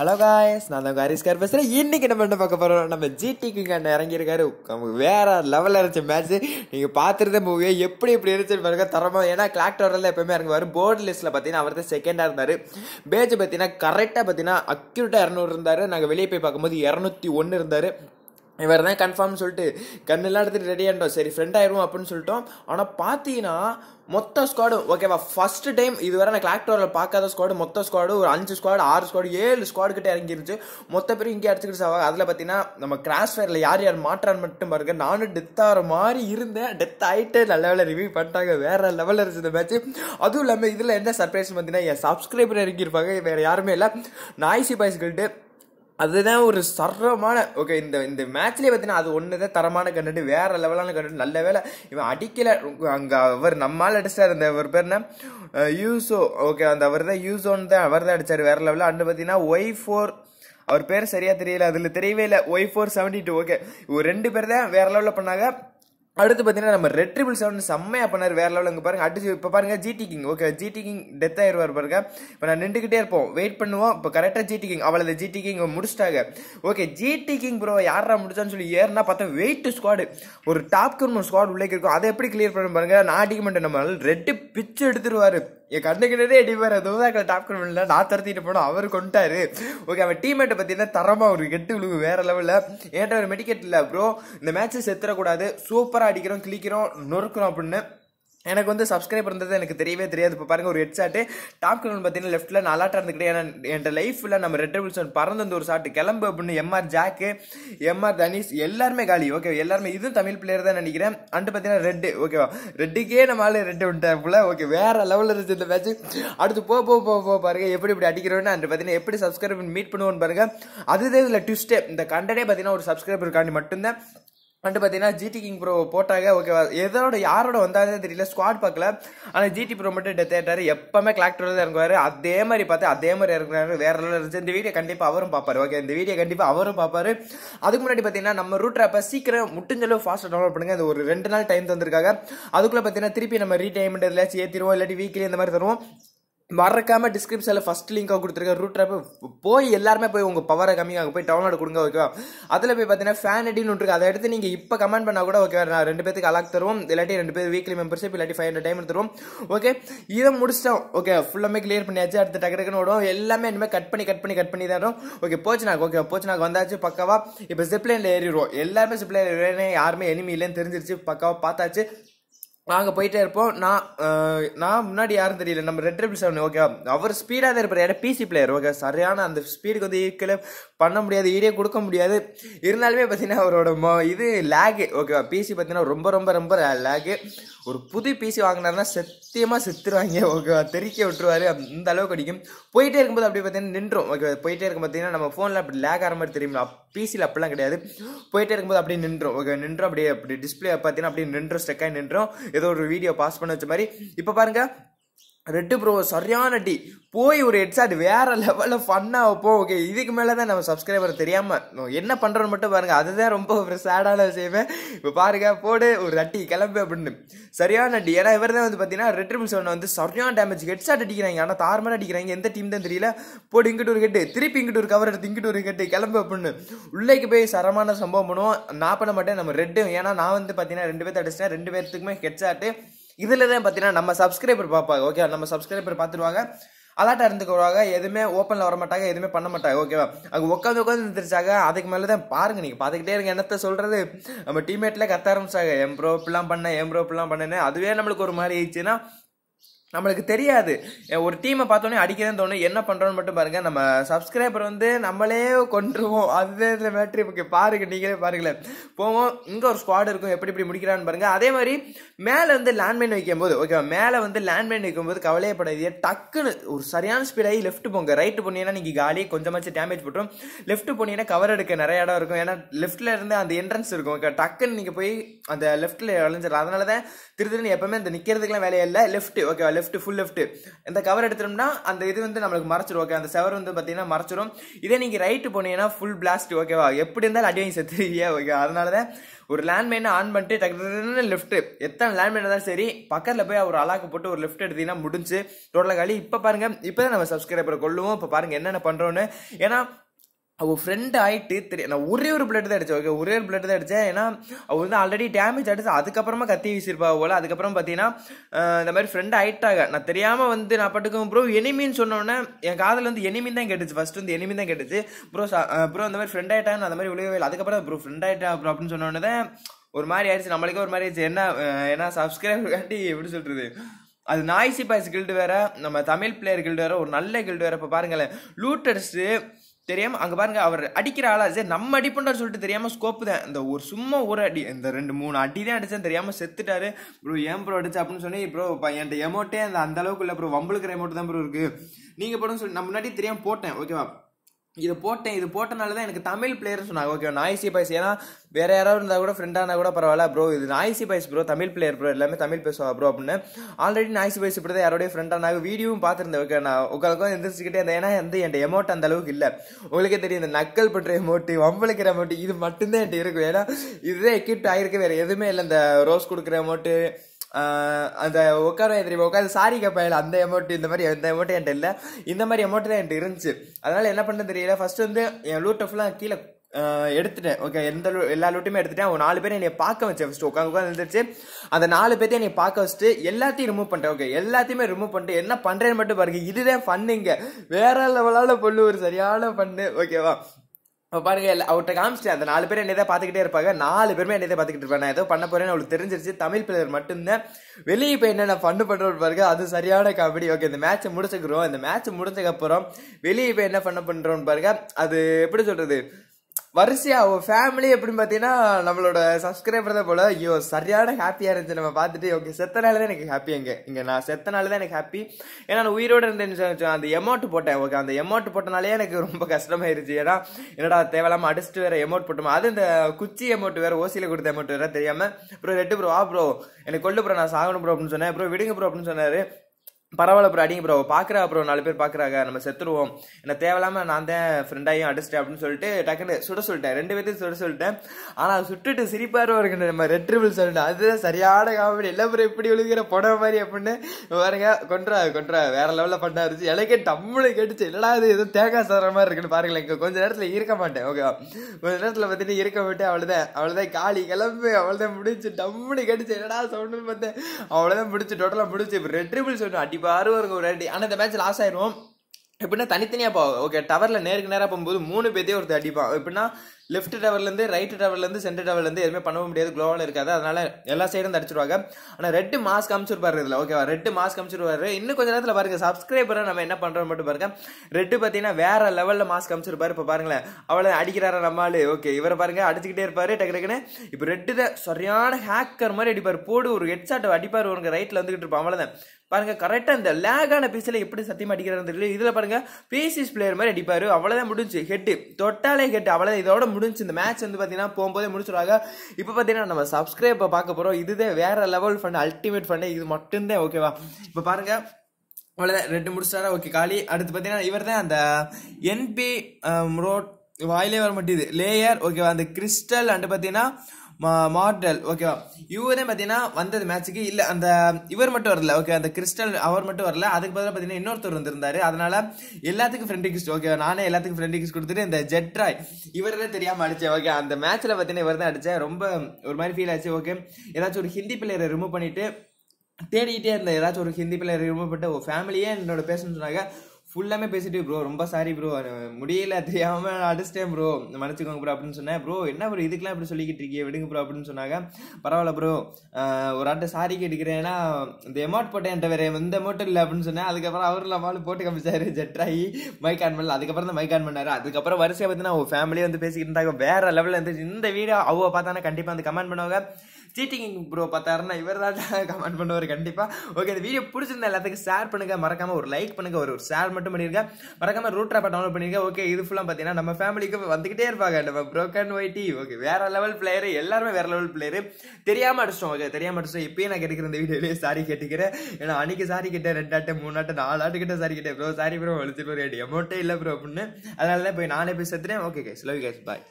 hello guys நான் தான் ஹரிஸ்கார் பேசுகிறேன் இன்றைக்கி நம்ம என்ன பார்க்க போகிறோம் நம்ம ஜிடி கிங் அண்ணன் இறங்கியிருக்காரு நமக்கு வேறு லெவலில் இருந்துச்சு மேட்ச்சு நீங்கள் பார்த்துருந்த மூவியை எப்படி இப்படி இருந்துச்சு பாருங்க தரமாக ஏன்னா கிளாக் டவரில் எப்போவுமே இறங்குவார் போர்டு லிஸ்ட்டில் பார்த்தீங்கன்னா அவர் தான் செகண்டாக இருந்தார் பேஜ் பார்த்தீங்கன்னா கரெக்டாக பார்த்தீங்கன்னா அக்யூரேட்டாக இரநூறு இருந்தார் நாங்கள் வெளியே போய் பார்க்கும்போது இரநூத்தி ஒன்று இருந்தார் இவர் தான் கன்ஃபார்ம்னு சொல்லிட்டு கண்ணெல்லாம் எடுத்துகிட்டு ரெடி ஆகிட்டோம் சரி ஃப்ரெண்ட் ஆயிடுவோம் அப்படின்னு சொல்லிட்டோம் ஆனால் பார்த்தீங்கன்னா மொத்த ஸ்குவாடும் ஓகேவா ஃபர்ஸ்ட் டைம் இதுவரை நான் கிளாக்டோரில் பார்க்காத ஸ்குவாடு மொத்த ஸ்குவாடு ஒரு அஞ்சு ஸ்குவாடு ஆறு ஸ்குவாடு ஏழு ஸ்குவாடு கிட்ட இறங்கிருச்சு மொத்த பேரும் இங்கே அடிச்சுக்கிட்டு சாவா அதில் பார்த்தீங்கன்னா நம்ம கிராஸ் ஃபயரில் யார் யார் மாற்றான்னு மட்டும் பாருங்க நானும் டெத் ஆகிற மாதிரி இருந்தேன் டெத் ஆகிட்டு நல்ல லெவலில் ரிவ்யூ பண்ணிட்டாங்க வேற லெவலில் இருந்துச்சு இந்த மேட்ச் அதுவும் இல்லாமல் இதில் என்ன சர்ப்ரைஸ் பார்த்தீங்கன்னா என் சப்ஸ்கிரைபர் இறங்கியிருப்பாங்க வேறு யாருமே இல்லை நாய்ஸி பாய்ஸ்கிட்டு அதுதான் ஒரு சரமான ஓகே இந்த இந்த மேட்ச்லேயே பார்த்தீங்கன்னா அது ஒன்று தான் தரமான கண்டு வேற லெவலான கண்டு நல்ல வேலை இவன் அடிக்கலை அங்கே அவர் நம்மால் அடிச்சார் அந்த அவர் பேர்னா யூசோ ஓகே அந்த அவர் தான் யூசோன்னு தான் அவர் தான் அடித்தார் வேற லெவலில் அண்டு பார்த்தீங்கன்னா ஒய் ஃபோர் அவர் பேர் சரியாக தெரியல அதில் தெரியவே இல்லை Y four seventy two okay ஒரு ரெண்டு பேர் தான் வேற லெவலில் பண்ணாங்க அடுத்து பார்த்தீங்கன்னா நம்ம ரெட்ரிபிள் செவன் செம்மையாக பண்ணார் வேறு லெவலில் இங்கே பாருங்க அடிச்சு இப்போ பாருங்கள் GT king okay GT king death ஆயிடுவார் பாருங்க இப்போ நான் நின்றுக்கிட்டே இருப்போம் வெயிட் பண்ணுவோம் இப்போ கரெக்டாக ஜிடி கிங் அவளை ஜிடி கிங் முடிச்சிட்டாங்க ஓகே ஜிடி கிங் ப்ரோ யாரா முடிச்சான்னு சொல்லி ஏறுனா பார்த்தா வெயிட் ஸ்குவாடு ஒரு டாப் கிரிமினல் ஸ்குவாட் உள்ளே இருக்கும் அதை எப்படி கிளியர் பண்ண பாருங்க நான் அடிக்கமெண்ட் நம்ம ரெட்டு பிச்சு எடுத்துருவாரு என் கண்ணுக்கிட்டே அடிப்பார் அதுவும் தான் கன் பண்ணல நான் துரத்திட்டு போனோம் அவர் கொண்டாரு ஓகே அவன் டீம்மேட்டை பார்த்தீங்கன்னா தரமாக ஒரு கெட்டு விழுவு வேற லெவலில் என்கிட்ட ஒரு மெடிக்கெட் இல்லை ப்ரோ இந்த மேட்சஸ் எத்திரக்கூடாது சூப்பராக அடிக்கிறோம் கிளிக்கிறோம் நொறுக்கிறோம் அப்படின்னு எனக்கு வந்து சப்ஸ்கிரைப் இருந்தது எனக்கு தெரியவே தெரியாது இப்போ பாருங்கள் ஒரு ஹெட் ஷாட்டு டாப் கலன் பார்த்தீங்கன்னா லெஃப்ட்டில் நான் அலாட்டாக இருந்துக்கிட்டே ஏன்னா என் லைஃப்பில் நம்ம ரெட் வில்சன் பறந்து வந்து ஒரு ஷாட்டு கிளம்பு அப்படின்னு எம்ஆர் ஜாக்கு எம்ஆர் தனிஷ் எல்லாருமே காலி ஓகே எல்லாருமே இதுவும் தமிழ் பிளேயர் தான் நினைக்கிறேன் அண்டு பார்த்தீங்கன்னா ரெட்டு ஓகேவா ரெட்டுக்கே நம்ம ஆள் ரெட்டு விட்டேன் ஓகே வேறு லெவலில் இருந்துச்சு இந்த மேட்ச் அடுத்து போ போ போ போ பாருங்கள் எப்படி இப்படி அடிக்கிறோன்னு அண்டு பார்த்தீங்கன்னா எப்படி சப்ஸ்கிரைப் மீட் பண்ணுவோன்னு பாருங்கள் அதுதான் இதில் ட்விஸ்ட்டே இந்த கண்டனே பார்த்தீங்கன்னா ஒரு காண்டி மட்டும்தான் வந்துட்டு பார்த்தீங்கன்னா ஜிடி கிங் ப்ரோ போட்டாங்க ஓகேவா எதோட யாரோட வந்தாலே தெரியல ஸ்குவாட் பார்க்கல ஆனால் ஜிடி ப்ரோ மட்டும் டெத் ஆகிட்டாரு எப்பவுமே கிளாக்டர் தான் இறங்குவார் அதே மாதிரி பார்த்து அதே மாதிரி இறங்குறாரு வேற லெவலில் இருந்துச்சு இந்த வீடியோ கண்டிப்பாக அவரும் பார்ப்பாரு ஓகே இந்த வீடியோ கண்டிப்பாக அவரும் பார்ப்பாரு அதுக்கு முன்னாடி பார்த்தீங்கன்னா நம்ம ரூட் ஆப்பை சீக்கிரம் முட்டுஞ்சளவு ஃபாஸ்ட்டாக டவுன்லோட் பண்ணுங்க அது ஒரு ரெண்டு நாள் டைம் தந்திருக்காங்க அதுக்குள்ளே பார்த்தீங்கன்னா திருப்பி நம்ம ரீடைமெண்ட் ஏதாச்சும் ஏற்றிடுவோம் இல்லாட்டி வீக்லி இந்த மாதிரி தருவோம் மறக்காம டிஸ்கிரிப்ஷனில் ஃபஸ்ட் லிங்காக கொடுத்துருக்கேன் ரூட் ட்ராப் போய் எல்லாருமே போய் உங்கள் பவரை கம்மியாக போய் டவுன்லோட் கொடுங்க ஓகேவா அதில் போய் பார்த்தீங்கன்னா ஃபேன் ஐடின்னு இருக்கு அதை எடுத்து நீங்கள் இப்போ கமெண்ட் பண்ணால் கூட ஓகே நான் ரெண்டு பேருக்கு அலாக் தருவோம் இல்லாட்டி ரெண்டு பேர் வீக்லி மெம்பர்ஷிப் இல்லாட்டி ஃபைவ் ஹண்ட்ரட் டைம் தருவோம் ஓகே இதை முடிச்சிட்டோம் ஓகே ஃபுல்லாமே கிளியர் பண்ணியாச்சு அடுத்த டக்கு டக்குன்னு விடும் எல்லாமே இனிமேல் கட் பண்ணி கட் பண்ணி கட் பண்ணி தான் ஓகே போச்சு நாங்கள் ஓகே போச்சு நாங்கள் வந்தாச்சு பக்காவாக இப்போ ஜிப்லைனில் ஏறிடுவோம் எல்லாருமே ஏறினே யாருமே எனிமி இல்லைன்னு தெரிஞ்சிருச்சு பக்காவாக பார்த்தாச்சு நாங்கள் போயிட்டே இருப்போம் நான் நான் முன்னாடி யாரும் தெரியல நம்ம ரெட் ரெபிள் செவன் ஓகே அவர் ஸ்பீடாக தான் இருப்பார் ஏன்னா பிசி பிளேயர் ஓகே சரியான அந்த ஸ்பீடுக்கு வந்து ஈக்கில் பண்ண முடியாது ஈடே கொடுக்க முடியாது இருந்தாலுமே பார்த்தீங்கன்னா அவரோட இது லேகு ஓகேவா பிசி பார்த்தீங்கன்னா ரொம்ப ரொம்ப ரொம்ப லேகு ஒரு புது பிசி வாங்கினார்னா சத்தியமாக செத்துருவாங்க ஓகேவா தெறிக்க விட்டுருவாரு இந்த அளவுக்கு அடிக்கும் போயிட்டே இருக்கும்போது அப்படி பார்த்தீங்கன்னா நின்றும் ஓகே போயிட்டே இருக்கும் பார்த்தீங்கன்னா நம்ம ஃபோனில் அப்படி லேக் ஆகிற மாதிரி தெரியும் பிசியில் அப்படிலாம் கிடையாது போயிட்டே இருக்கும்போது அப்படியே நின்றும் ஓகே நின்றோம் அப்படியே அப்படி டிஸ்பிளே பார்த்தீங்கன்னா அப்படியே நின்றும் ஸ்டெக்காக நின்றும் ஏதோ ஒரு வீடியோ பாஸ் பண்ண வச்ச மாதிரி இப்போ பாருங்கள் ரெட்டு ப்ரோ சரியான டி போய் ஒரு ஹெட்ஷாட் வேறு லெவலில் ஃபன்னாக போ ஓகே இதுக்கு மேலே தான் நம்ம சப்ஸ்கிரைபர் தெரியாமல் என்ன பண்ணுறோன்னு மட்டும் பாருங்கள் அதுதான் ரொம்ப ஒரு சேடான விஷயமே இப்போ பாருங்கள் போடு ஒரு தட்டி கிளம்பு அப்படின்னு சரியான டி ஏன்னா இவர் தான் வந்து பார்த்தீங்கன்னா ரெட்ரிபிள் செவன் வந்து சரியான டேமேஜ் ஹெட்ஷாட் அடிக்கிறாங்க ஆனால் தார்மலாக அடிக்கிறாங்க எந்த டீம் தான் தெரியல போடு இங்கிட்டு ஒரு கெட்டு திருப்பி இங்கிட்டு ஒரு கவர் எடுத்து இங்கிட்டு ஒரு கெட்டு கிளம்பு அப்படின்னு உள்ளேக்கு போய் சரமான சம்பவம் பண்ணுவோம் நான் பண்ண மாட்டேன் நம்ம ரெட்டு ஏன்னா நான் வந்து பார்த்தீங்கன்னா ரெண்டு பேர்த்து அடிச்சிட்டேன் ரெண்டு பேர்த்துக்குமே ஹெட்ஷாட்டு இதில் தான் பார்த்தீங்கன்னா நம்ம சப்ஸ்கிரைபர் பார்ப்பாங்க ஓகே நம்ம சப்ஸ்கிரைபர் பார்த்துருவாங்க அலாட்டாக இருந்துக்குவாங்க எதுவுமே ஓப்பனில் வர மாட்டாங்க எதுவுமே பண்ண மாட்டாங்க ஓகேவா அங்கே உட்காந்து உட்காந்து இருந்துருச்சாங்க அதுக்கு மேலே தான் பாருங்கள் நீங்கள் பார்த்துக்கிட்டே இருங்க என்னத்தை சொல்கிறது நம்ம டீம்மேட்டில் கத்த ஆரம்பிச்சாங்க எம் இப்படிலாம் பண்ணேன் எம் இப்படிலாம் பண்ணேன்னு அதுவே நம்மளுக்கு ஒரு மாதிரி ஆயிடுச்சுன்னா நம்மளுக்கு தெரியாது ஒரு டீமை பார்த்தோன்னே அடிக்கிறேன்னு தோணும் என்ன பண்ணுறோன்னு மட்டும் பாருங்கள் நம்ம சப்ஸ்கிரைபர் வந்து நம்மளே கொண்டுருவோம் அதுவே இந்த மேட்ரி ஓகே பாருங்க நீங்களே பாருங்களேன் போவோம் இங்கே ஒரு ஸ்குவாட் இருக்கும் எப்படி இப்படி முடிக்கிறான்னு பாருங்கள் அதே மாதிரி மேலே வந்து லேண்ட்மைன் வைக்கும்போது ஓகேவா மேலே வந்து லேண்ட்மைன் வைக்கும்போது கவலையப்படாதீங்க டக்குன்னு ஒரு சரியான ஸ்பீடாகி லெஃப்ட் போங்க ரைட்டு போனீங்கன்னா நீங்கள் காலி கொஞ்சமாச்சு டேமேஜ் போட்டுரும் லெஃப்ட் போனீங்கன்னா கவர் எடுக்க நிறைய இடம் இருக்கும் ஏன்னா லெஃப்ட்டில் இருந்து அந்த என்ட்ரன்ஸ் இருக்கும் ஓகே டக்குன்னு நீங்கள் போய் அந்த லெஃப்ட்டில் விளைஞ்சிடும் அதனால தான் திரு திருன்னு எப்போவுமே அந்த நிற்கிறதுக்குலாம் வேலையே இல்லை லெஃப்ட் ஓகேவா லெஃப்ட் ஃபுல் லெஃப்ட் இந்த கவர் எடுத்துட்டோம்னா அந்த இது வந்து நம்மளுக்கு மறைச்சிடும் ஓகே அந்த செவர் வந்து பார்த்தீங்கன்னா மறைச்சிடும் இதே நீங்கள் ரைட்டு போனீங்கன்னா ஃபுல் பிளாஸ்ட் ஓகேவா எப்படி இருந்தாலும் அடிவாங்கி செத்துருவியா ஓகே அதனால தான் ஒரு லேண்ட்மைனை ஆன் பண்ணிட்டு டக்கு லெஃப்ட் எத்தனை லேண்ட்மைன் இருந்தாலும் சரி பக்கத்தில் போய் அவர் அலாக்கு போட்டு ஒரு லெஃப்ட் எடுத்தீங்கன்னா முடிஞ்சு டோட்டலாக காலி இப்போ பாருங்கள் இப்போ தான் நம்ம சப்ஸ்கிரைபர் கொள்ளுவோம் இப்போ பாருங்கள் என்னென்ன பண்ணுறோன்னு ஏன்னா அவள் ஃப்ரெண்ட் ஆகிட்டு தெரிய நான் ஒரே ஒரு பிளட் தான் அடித்தேன் ஓகே ஒரே ஒரு பிளட் தான் அடித்தேன் ஏன்னா அவள் வந்து ஆல்ரெடி டேமேஜ் அடிச்சு அதுக்கப்புறமா கத்தி வீசியிருப்பா போல் அதுக்கப்புறம் பார்த்தீங்கன்னா இந்த மாதிரி ஃப்ரெண்ட் ஆயிட்டாங்க நான் தெரியாமல் வந்து நான் பட்டுக்கும் ப்ரோ எனிமின்னு சொன்னோன்னே என் காதில் வந்து எனிமி தான் கேட்டுச்சு ஃபஸ்ட் வந்து எனிமி தான் கேட்டுச்சு ப்ரோ ப்ரோ அந்த மாதிரி ஃப்ரெண்ட் ஆயிட்டாங்க அந்த மாதிரி விளையவே இல்லை அதுக்கப்புறம் ப்ரோ ஃப்ரெண்ட் ஆயிட்டா ப்ரோ அப்படின்னு சொன்னோன்னே ஒரு மாதிரி ஆயிடுச்சு நம்மளுக்கே ஒரு மாதிரி ஆயிடுச்சு என்ன ஏன்னா சப்ஸ்கிரைபர் காட்டி எப்படி சொல்கிறது அது நாய்ஸி பாய்ஸ் கில்டு வேற நம்ம தமிழ் பிளேயர் கில்டு வேற ஒரு நல்ல கில்டு வேற இப்போ பாருங்களேன் லூட்டர்ஸு தெரியாமல் அங்கே பாருங்கள் அவர் அடிக்கிற ஆளா சரி நம்ம அடிப்புன்றார் சொல்லிட்டு தெரியாமல் ஸ்கோப்பு தான் இந்த ஒரு சும்மா ஒரு அடி இந்த ரெண்டு மூணு அடி தான் அடித்தேன் தெரியாமல் செத்துட்டாரு ப்ரோ ஏன் ப்ரோ அடிச்சு அப்படின்னு சொல்லி ப்ரோ என் எமௌண்ட்டே அந்த அந்த அளவுக்கு இல்ல ப்ரோ வம்பளுக்கிற எமௌண்ட் தான் ப்ரோ இருக்குது நீங்கள் போடுங்க சொல்லி நான் முன்னாடி தெரியாமல் போட்டேன் ஓகேவா இது போட்டேன் இது போட்டனால தான் எனக்கு தமிழ் பிளேயர் சொன்னாங்க ஓகே நாய்சி பாய்ஸ் ஏன்னா வேற யாராவது இருந்தால் கூட ஃப்ரெண்டானா கூட பரவாயில்ல ப்ரோ இது noisy boys bro Tamil player bro எல்லாமே தமிழ் பேசுவா ப்ரோ அப்படின்னு ஆல்ரெடி நாய்சி பாய்ஸ் இப்படி தான் யாரோடய ஃப்ரெண்டானாக வீடியோவும் பார்த்துருந்தேன் ஓகே நான் உட்காந்து எழுந்திரிச்சிக்கிட்டே இருந்தேன் ஏன்னா எந்த என் எமௌண்ட் அந்த அளவுக்கு இல்லை உங்களுக்கே தெரியும் இந்த நக்கல் பற்ற எமௌண்ட் வம்பளிக்கிற எமௌண்ட் இது மட்டும்தான் என்கிட்ட இருக்கும் ஏன்னா இதுதான் எக்யூப்ட் ஆகிருக்கு வேறு எதுவுமே இல்லை இந்த ரோஸ் கொடுக்குற எமௌண்ட்டு அந்த உட்கார தெரியுமா உட்காந்து சாரி கேட்பாயில் அந்த அமௌண்ட் இந்த மாதிரி எந்த அமௌண்ட் என்கிட்ட இல்லை இந்த மாதிரி அமௌண்ட் தான் என்கிட்ட இருந்துச்சு அதனால் என்ன பண்ண தெரியல ஃபஸ்ட்டு வந்து என் லூட்டை ஃபுல்லாக கீழே எடுத்துட்டேன் ஓகே எந்த எல்லா லூட்டுமே எடுத்துட்டேன் அவங்க நாலு பேர் என்னை பார்க்க வச்சேன் ஃபஸ்ட்டு உட்காந்து உட்காந்து இருந்துச்சு அந்த நாலு பேர்த்தையும் என்னை பார்க்க வச்சுட்டு எல்லாத்தையும் ரிமூவ் பண்ணிட்டேன் ஓகே எல்லாத்தையுமே ரிமூவ் பண்ணிட்டு என்ன பண்ணுறேன்னு மட்டும் பாருங்க இதுதான் ஃபன்னுங்க வேற லெவலால் பொண்ணு ஒரு சரியான ஃபன்னு ஓகேவா இப்போ பாருங்க அவர்கிட்ட காமிச்சிட்டேன் அந்த நாலு பேர் என்ன தான் பார்த்துக்கிட்டே இருப்பாங்க நாலு பேருமே என்ன தான் பார்த்துக்கிட்டு இருப்பேன் நான் ஏதோ பண்ண போறேன்னு அவளுக்கு தெரிஞ்சிருச்சு தமிழ் பிளேயர் மட்டும்தான் வெளியே இப்போ என்னென்ன ஃபண்டு பண்ணுறோம் பாருங்க அது சரியான காமெடி ஓகே இந்த மேட்ச்சை முடிச்சுக்கிறோம் இந்த மேட்ச் முடிஞ்சதுக்கப்புறம் வெளியே இப்போ என்ன பண்ண பண்ணுறோம்னு பாருங்க அது எப்படி சொல்கிறது வரிசையா அவ ஃபேமிலி எப்படின்னு பார்த்தீங்கன்னா நம்மளோட சப்ஸ்கிரைபர் தான் போல ஐயோ சரியான ஹாப்பியாக இருந்துச்சு நம்ம பார்த்துட்டு ஓகே செத்த நாள் தான் எனக்கு ஹாப்பி அங்கே இங்கே நான் செத்த நாள் தான் எனக்கு ஹாப்பி ஏன்னா நான் உயிரோடு இருந்தேன்னு அந்த எமௌண்ட் போட்டேன் ஓகே அந்த எமௌண்ட் போட்டனாலே எனக்கு ரொம்ப கஷ்டமாயிருச்சு ஏன்னா என்னடா தேவையில்லாமல் அடிச்சுட்டு வேற எமௌண்ட் போட்டோம் அது இந்த குச்சி எமௌண்ட் வேற ஓசியில் கொடுத்த எமௌண்ட் வேற தெரியாமல் ப்ரோ ரெட்டு ப்ரோ ஆ ப்ரோ எனக்கு கொள்ளு ப்ரோ நான் சாகணும் ப்ரோ அப்படின்னு சொன்னேன் ப்ரோ விடுங்க ப்ரோ அப்படின்னு சொன்னார் பரவாயில்ல ப்ரோ அடிங்க ப்ரோ பார்க்குறா ப்ரோ நாலு பேர் பார்க்குறாங்க நம்ம செத்துருவோம் என்ன தேவையில்லாம நான் தான் ஃப்ரெண்டாயும் அடிச்சிட்டேன் அப்படின்னு சொல்லிட்டு டக்குன்னு சுட சொல்லிட்டேன் ரெண்டு பேர்த்தையும் சுட சொல்லிட்டேன் ஆனால் சுட்டுட்டு சிரிப்பாரு இருக்கு நம்ம ரெட்ரிபிள் சொல்லிட்டேன் சொல்லிட்டு அதுதான் சரியான காமெடி எல்லாம் பேரும் இப்படி விழுகிற புடவை மாதிரி அப்படின்னு பாருங்க கொன்றா கொன்றா வேற லெவலில் பண்ணா இருந்துச்சு எனக்கே டம்முளை கேட்டுச்சு இல்லடா அது எதுவும் தேங்காய் சாடுற மாதிரி இருக்குன்னு பாருங்களேன் இங்கே கொஞ்சம் நேரத்தில் இருக்க மாட்டேன் ஓகேவா கொஞ்ச நேரத்தில் பார்த்துட்டு இருக்க மாட்டேன் அவ்வளோதான் அவ்வளோதான் காலி கிளம்பு அவ்வளோதான் முடிச்சு டம்முனு கேட்டுச்சு என்னடா சவுண்டுன்னு பார்த்தேன் அவ்வளோதான் முடிச்சு டோட்டலாக முடிச்சு இப்போ ரெட் ட்ரிபிள் அடி இப்போ அறுவருங்க ஒரு அடி ஆனால் இந்த மேட்ச் லாஸ் ஆயிரும் எப்படின்னா தனித்தனியாக போகும் ஓகே டவரில் நேருக்கு நேராக போகும்போது மூணு பேர்த்தே ஒருத்தர் அடிப்பான் எப்படின்னா லெஃப்ட் டவர்லேருந்து ரைட் டவர்லேருந்து சென்டர் டவர்லேருந்து எதுவுமே பண்ண முடியாது க்ளோவால் இருக்காது அதனால எல்லா சைடும் தடிச்சிருவாங்க ஆனால் ரெட்டு மாஸ்க் காமிச்சிருப்பாரு இதில் ஓகேவா ரெட்டு மாஸ்க் காமிச்சிருப்பாரு இன்னும் கொஞ்சம் நேரத்தில் பாருங்க சப்ஸ்கிரைபரை நம்ம என்ன பண்ணுறோம் மட்டும் பாருங்க ரெட்டு பார்த்தீங்கன்னா வேற லெவலில் மாஸ்க் காமிச்சிருப்பாரு இப்போ பாருங்களேன் அவ்வளோ அடிக்கிறாரா நம்மளு ஓகே இவரை பாருங்க அடிச்சுக்கிட்டே இருப்பாரு டக்கு டக்குன்னு இப்போ ரெட்டு சரியான ஹேக்கர் மாதிரி அடிப்பார் போடு ஒரு ஹெட் சாட்டை அடிப்பார் உனக்கு ரைட்டில் வந்துகிட்டு இருப்பான் அவ்வளோதான் பாருங்க கரெக்டாக இந்த லேகான பீஸில் எப்படி சத்தியமாக அடிக்கிறாரு தெரியல இதில் பாருங்க பீசிஸ் பிளேயர் மாதிரி அடிப்பார் அவ்வளோதான் முடிஞ்சு ஹெட்டு தொட்டாலே ஹெட் அவ்வளோதான் இதோட முடிஞ்சு இந்த மேட்ச் வந்து பார்த்தீங்கன்னா போகும்போதே முடிச்சுடுவாங்க இப்போ பார்த்தீங்கன்னா நம்ம சப்ஸ்கிரைப் பார்க்க போகிறோம் இதுதான் வேற லெவல் ஃபண்ட் அல்டிமேட் ஃபண்டு இது மட்டும்தான் ஓகேவா இப்போ பாருங்கள் அவ்வளோதான் ரெண்டு முடிச்சாரா ஓகே காலி அடுத்து பார்த்தீங்கன்னா இவர் தான் அந்த என்பி ரோட் வாயிலே வர மாட்டேது லேயர் ஓகேவா அந்த கிறிஸ்டல் அண்டு பார்த்தீங்கன்னா மார்டல் ஓகேவா இவரே பார்த்தீங்கன்னா வந்தது மேட்ச்சுக்கு இல்லை அந்த இவர் மட்டும் வரல ஓகே அந்த கிறிஸ்டல் அவர் மட்டும் வரல அதுக்கு பதிலாக பார்த்தீங்கன்னா இன்னொருத்தர் வந்திருந்தாரு அதனால எல்லாத்துக்கும் ஃப்ரெண்ட் கிஸ்ட் ஓகே நானே எல்லாத்துக்கும் ஃப்ரெண்ட் கிஸ்ட் கொடுத்துட்டு இந்த ஜெட்ராய் இவரே தெரியாமல் அடித்தேன் ஓகே அந்த மேட்ச்சில் பார்த்தீங்கன்னா இவர் தான் அடித்தேன் ரொம்ப ஒரு மாதிரி ஃபீல் ஆச்சு ஓகே ஏதாச்சும் ஒரு ஹிந்தி பிளேயரை ரிமூவ் பண்ணிவிட்டு தேடிக்கிட்டே இருந்தேன் ஏதாச்சும் ஒரு ஹிந்தி பிளேயர் ரிமூவ் பண்ணிட்டு ஃபேமிலியே என்னோட பேசணும்னு சொன்னாங்க ஃபுல்லாமே பேசிட்டு ப்ரோ ரொம்ப சாரி ப்ரோ முடியல தெரியாம அடிச்சிட்டேன் ப்ரோ மன்னிச்சுக்கோங்க ப்ரோ அப்படின்னு சொன்னேன் ப்ரோ என்ன ப்ரோ இதுக்கெல்லாம் இப்படி சொல்லிக்கிட்டு இருக்கீங்க விடுங்க ப்ரோ அப்படின்னு சொன்னாங்க பரவாயில்ல ப்ரோ ஒரு ஆட்டை சாரி கேட்டுக்கிறேன் ஏன்னா இந்த எமௌண்ட் போட்டேன் என்கிட்ட வேற எந்த எமௌண்ட் இல்லை அப்படின்னு சொன்னேன் அதுக்கப்புறம் அவர் நம்மளால போட்டு காமிச்சாரு ஜெட்ராயி மைக் ஆன் பண்ணல அதுக்கப்புறம் தான் மைக் ஆன் பண்ணாரு அதுக்கப்புறம் வரிசையாக பார்த்தீங்கன்னா ஃபேமிலியே வந்து பேசிக்கிட்டு இருந்தாங்க வேற லெவலில் இருந்துச்சு இந்த வீடியோ அவ பார்த்தானா கண்டிப்பாக வந்து கமெண்ட் பண்ணுவாங்க சீட்டிங் ப்ரோ பார்த்தாருன்னா இவர் தான் கமெண்ட் பண்ணுவார் கண்டிப்பாக ஓகே இந்த வீடியோ பிடிச்சிருந்தா எல்லாத்துக்கும் ஷேர் பண்ணுங்கள் மறக்காமல் ஒரு லைக் பண்ணுங்கள் ஒரு ஷேர் மட்டும் பண்ணியிருக்கேன் மறக்காமல் ரூட் ஆப்பை டவுன்லோட் பண்ணியிருக்கேன் ஓகே இது ஃபுல்லாக பார்த்தீங்கன்னா நம்ம ஃபேமிலிக்கு வந்துகிட்டே இருப்பாங்க நம்ம ப்ரோக்கன் ஒயிட்டி ஓகே வேறு லெவல் பிளேயர் எல்லாருமே வேறு லெவல் பிளேயர் தெரியாமல் அடிச்சிட்டோம் ஓகே தெரியாமல் அடிச்சோம் இப்போயும் நான் கேட்குற இந்த வீடியோலேயே சாரி கேட்டுக்கிறேன் ஏன்னா அன்றைக்கி சாரி கேட்டேன் ரெண்டு ஆட்டு மூணு ஆட்டு நாலு ஆட்டு கிட்ட சாரி கேட்டேன் ப்ரோ சாரி ப்ரோ வலிச்சு ஒரு ரெடி அமௌண்ட்டே இல்லை ப்ரோ அப்படின்னு அதனால தான் போய் நானே போய் செத்துட்டேன் ஓகே கேஸ் லவ் கேஸ் பாய்